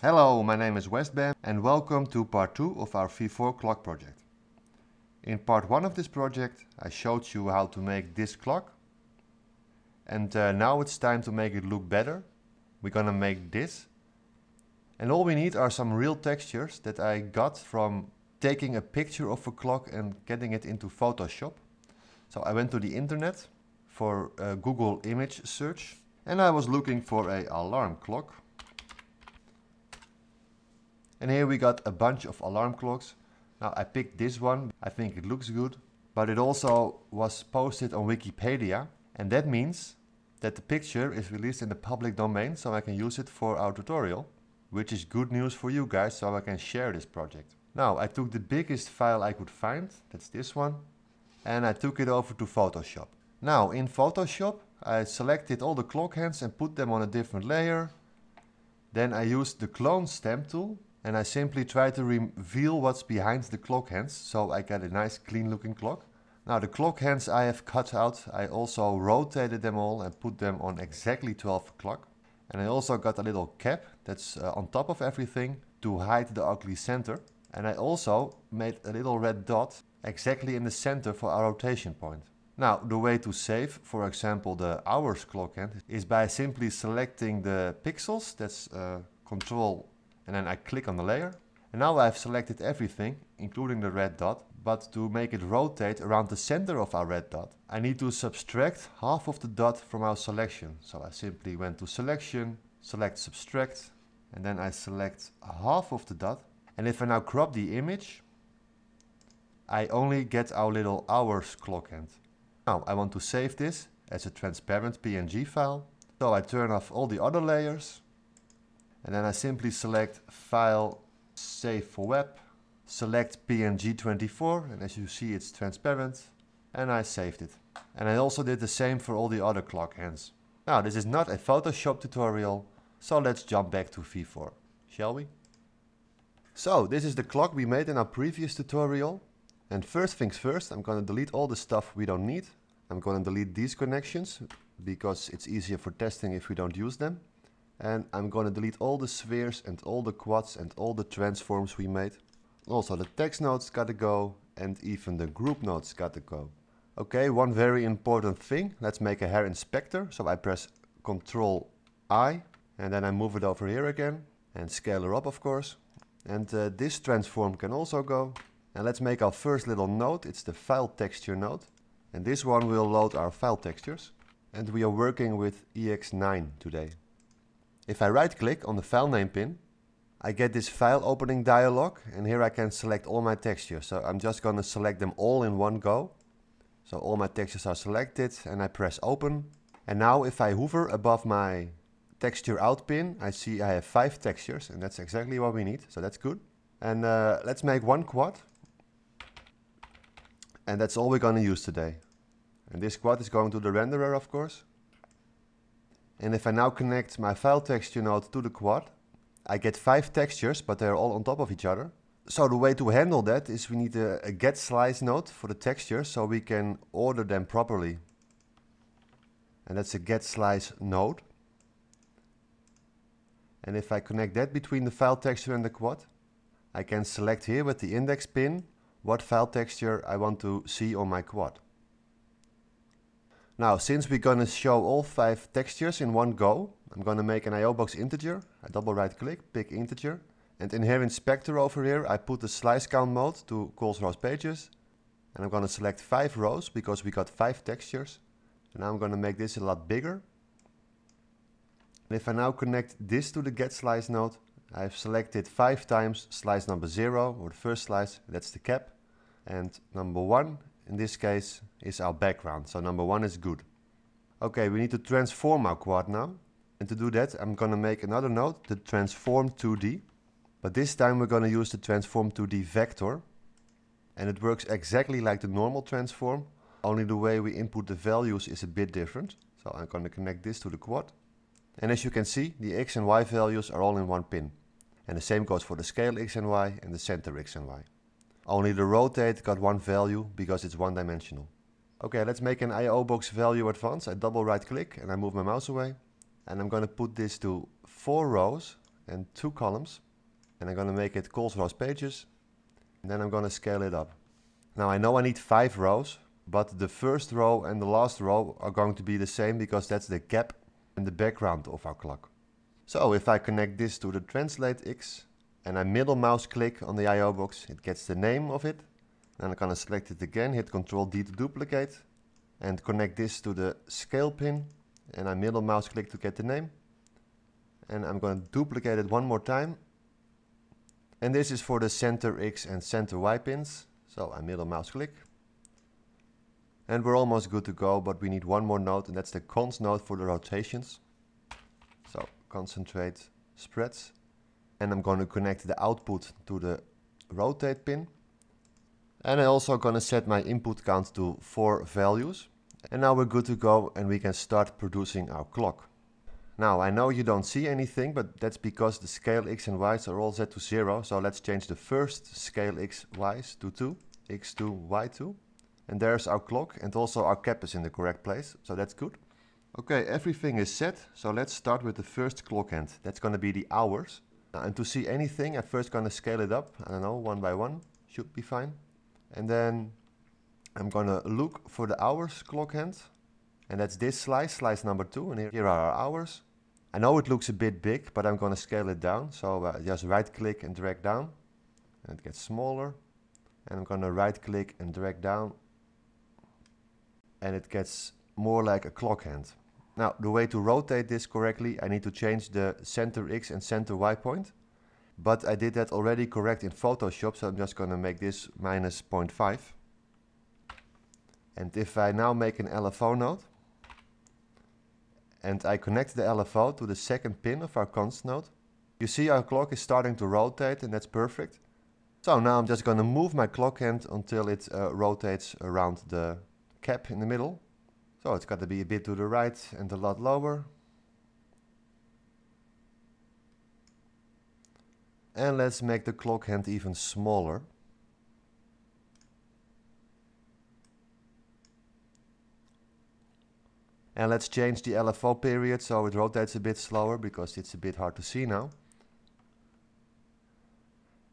Hello, my name is Westbam and welcome to part 2 of our V4 clock project. In part 1 of this project I showed you how to make this clock and uh, now it's time to make it look better. We're gonna make this and all we need are some real textures that I got from taking a picture of a clock and getting it into Photoshop. So I went to the internet for a Google image search and I was looking for a alarm clock and here we got a bunch of alarm clocks. Now I picked this one, I think it looks good, but it also was posted on Wikipedia. And that means that the picture is released in the public domain so I can use it for our tutorial, which is good news for you guys so I can share this project. Now I took the biggest file I could find, that's this one, and I took it over to Photoshop. Now in Photoshop I selected all the clock hands and put them on a different layer. Then I used the clone stamp tool and I simply try to reveal what's behind the clock hands so I get a nice clean looking clock. Now the clock hands I have cut out, I also rotated them all and put them on exactly 12 o'clock. And I also got a little cap that's uh, on top of everything to hide the ugly center. And I also made a little red dot exactly in the center for our rotation point. Now, the way to save, for example, the hours clock hand is by simply selecting the pixels, that's uh, Control and then I click on the layer. And now I've selected everything, including the red dot, but to make it rotate around the center of our red dot, I need to subtract half of the dot from our selection. So I simply went to selection, select subtract, and then I select half of the dot. And if I now crop the image, I only get our little hours clock end. Now I want to save this as a transparent PNG file. So I turn off all the other layers and then I simply select File, Save for Web, select PNG24, and as you see it's transparent, and I saved it. And I also did the same for all the other clock hands. Now this is not a Photoshop tutorial, so let's jump back to V4, shall we? So this is the clock we made in our previous tutorial. And first things first, I'm gonna delete all the stuff we don't need. I'm gonna delete these connections because it's easier for testing if we don't use them and I'm gonna delete all the spheres and all the quads and all the transforms we made. Also the text nodes gotta go and even the group nodes gotta go. Okay, one very important thing, let's make a hair inspector. So I press Ctrl I and then I move it over here again and scale her up of course. And uh, this transform can also go. And let's make our first little node, it's the file texture node. And this one will load our file textures. And we are working with EX9 today. If I right click on the file name pin, I get this file opening dialog and here I can select all my textures. So I'm just gonna select them all in one go. So all my textures are selected and I press open. And now if I hover above my texture out pin, I see I have five textures and that's exactly what we need. So that's good. And uh, let's make one quad. And that's all we're gonna use today. And this quad is going to the renderer, of course. And if I now connect my file texture node to the quad, I get five textures, but they're all on top of each other. So the way to handle that is we need a, a get slice node for the texture so we can order them properly. And that's a get slice node. And if I connect that between the file texture and the quad, I can select here with the index pin what file texture I want to see on my quad. Now, since we're gonna show all five textures in one go, I'm gonna make an IO box integer. I double right click, pick integer. And in here in Spectre over here, I put the slice count mode to calls rows pages. And I'm gonna select five rows because we got five textures. And now I'm gonna make this a lot bigger. And if I now connect this to the get slice node, I've selected five times slice number zero or the first slice, that's the cap. And number one, in this case is our background. So number one is good. Okay, we need to transform our quad now. And to do that, I'm going to make another node, the transform 2D. But this time we're going to use the transform 2D vector. And it works exactly like the normal transform, only the way we input the values is a bit different. So I'm going to connect this to the quad. And as you can see, the x and y values are all in one pin. And the same goes for the scale x and y and the center x and y. Only the rotate got one value because it's one dimensional. Okay, let's make an IO box value advance. I double right click and I move my mouse away. And I'm gonna put this to four rows and two columns. And I'm gonna make it calls rows pages. And then I'm gonna scale it up. Now I know I need five rows, but the first row and the last row are going to be the same because that's the gap and the background of our clock. So if I connect this to the translate X and I middle mouse click on the IO box, it gets the name of it. And I'm gonna select it again, hit Control D to duplicate and connect this to the scale pin. And I middle mouse click to get the name. And I'm gonna duplicate it one more time. And this is for the center X and center Y pins. So I middle mouse click. And we're almost good to go, but we need one more node and that's the const node for the rotations. So concentrate spreads and I'm going to connect the output to the rotate pin. And I'm also going to set my input count to 4 values. And now we're good to go and we can start producing our clock. Now I know you don't see anything, but that's because the scale x and y's are all set to 0. So let's change the first scale x, y's to 2, x2, y2. And there's our clock and also our cap is in the correct place, so that's good. Okay, everything is set, so let's start with the first clock hand. That's going to be the hours. Uh, and to see anything, I'm first gonna scale it up, I don't know, one by one, should be fine. And then I'm gonna look for the hours clock hand, and that's this slice, slice number two, and here are our hours. I know it looks a bit big, but I'm gonna scale it down. So uh, just right click and drag down, and it gets smaller. And I'm gonna right click and drag down, and it gets more like a clock hand. Now, the way to rotate this correctly, I need to change the center X and center Y point. But I did that already correct in Photoshop, so I'm just going to make this minus 0.5. And if I now make an LFO node, and I connect the LFO to the second pin of our const node, you see our clock is starting to rotate and that's perfect. So now I'm just going to move my clock hand until it uh, rotates around the cap in the middle. So it's got to be a bit to the right and a lot lower. And let's make the clock hand even smaller. And let's change the LFO period so it rotates a bit slower because it's a bit hard to see now.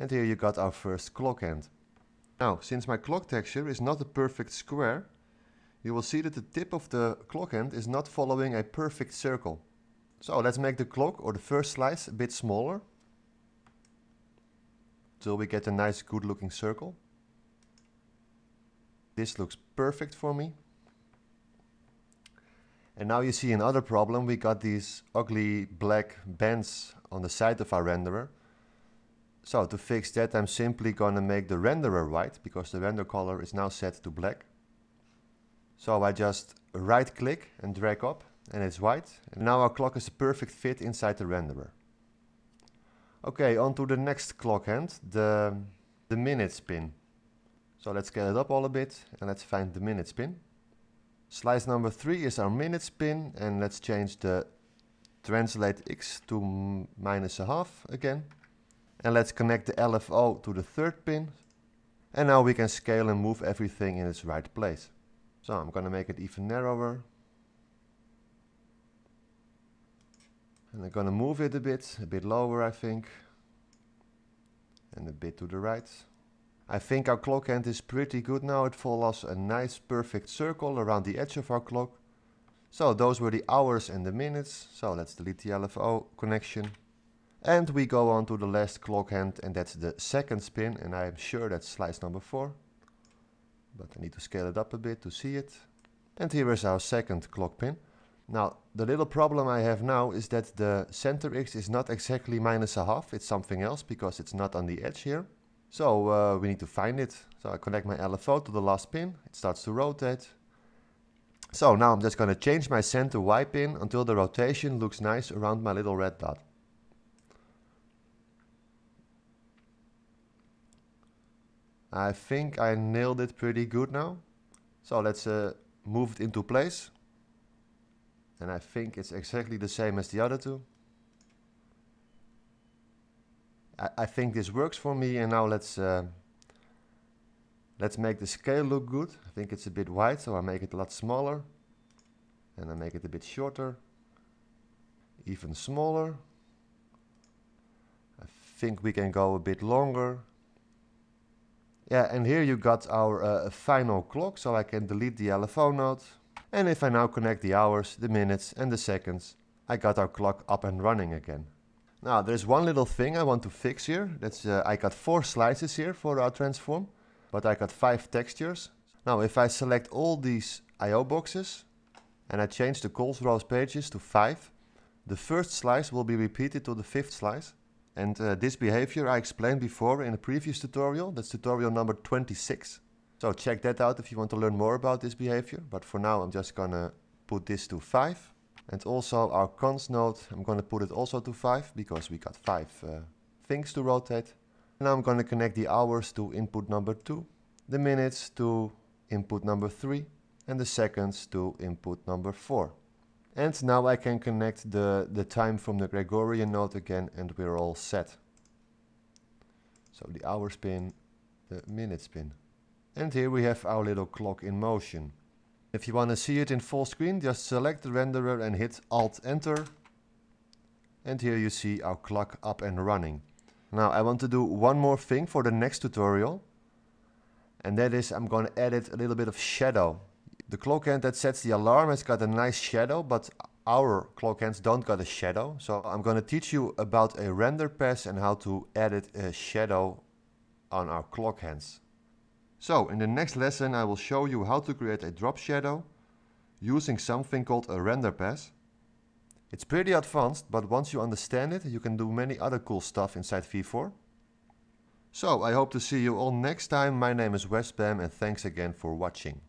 And here you got our first clock hand. Now, since my clock texture is not a perfect square, you will see that the tip of the clock hand is not following a perfect circle. So let's make the clock or the first slice a bit smaller till we get a nice good looking circle. This looks perfect for me. And now you see another problem, we got these ugly black bands on the side of our renderer. So to fix that I'm simply gonna make the renderer white because the render color is now set to black. So I just right click and drag up and it's white. And now our clock is a perfect fit inside the renderer. Okay, on to the next clock hand, the, the minute spin. So let's scale it up all a bit and let's find the minute spin. Slice number 3 is our minute spin, and let's change the translate x to minus a half again. And let's connect the LFO to the third pin. And now we can scale and move everything in its right place. So I'm going to make it even narrower. And I'm going to move it a bit, a bit lower I think. And a bit to the right. I think our clock hand is pretty good now. It follows a nice perfect circle around the edge of our clock. So those were the hours and the minutes. So let's delete the LFO connection. And we go on to the last clock hand and that's the second spin and I am sure that's slice number 4 but I need to scale it up a bit to see it. And here is our second clock pin. Now, the little problem I have now is that the center X is not exactly minus a half, it's something else because it's not on the edge here. So uh, we need to find it. So I connect my LFO to the last pin, it starts to rotate. So now I'm just going to change my center Y pin until the rotation looks nice around my little red dot. I think I nailed it pretty good now. So let's uh, move it into place. And I think it's exactly the same as the other two. I, I think this works for me and now let's uh, let's make the scale look good. I think it's a bit wide so I make it a lot smaller. And I make it a bit shorter. Even smaller. I think we can go a bit longer. Yeah, and here you got our uh, uh, final clock, so I can delete the LFO node. And if I now connect the hours, the minutes and the seconds, I got our clock up and running again. Now, there's one little thing I want to fix here. That's uh, I got four slices here for our transform, but I got five textures. Now, if I select all these I.O. boxes and I change the calls rows pages to five, the first slice will be repeated to the fifth slice. And uh, this behavior I explained before in a previous tutorial, that's tutorial number 26. So check that out if you want to learn more about this behavior. But for now, I'm just gonna put this to five. And also our const node, I'm gonna put it also to five because we got five uh, things to rotate. Now I'm gonna connect the hours to input number two, the minutes to input number three, and the seconds to input number four. And now I can connect the, the time from the Gregorian node again and we're all set. So the hour spin, the minute spin. And here we have our little clock in motion. If you want to see it in full screen, just select the renderer and hit Alt-Enter. And here you see our clock up and running. Now I want to do one more thing for the next tutorial. And that is I'm going to it a little bit of shadow. The clock hand that sets the alarm has got a nice shadow, but our clock hands don't got a shadow. So I'm going to teach you about a render pass and how to edit a shadow on our clock hands. So in the next lesson I will show you how to create a drop shadow using something called a render pass. It's pretty advanced, but once you understand it, you can do many other cool stuff inside V4. So I hope to see you all next time. My name is Westbam and thanks again for watching.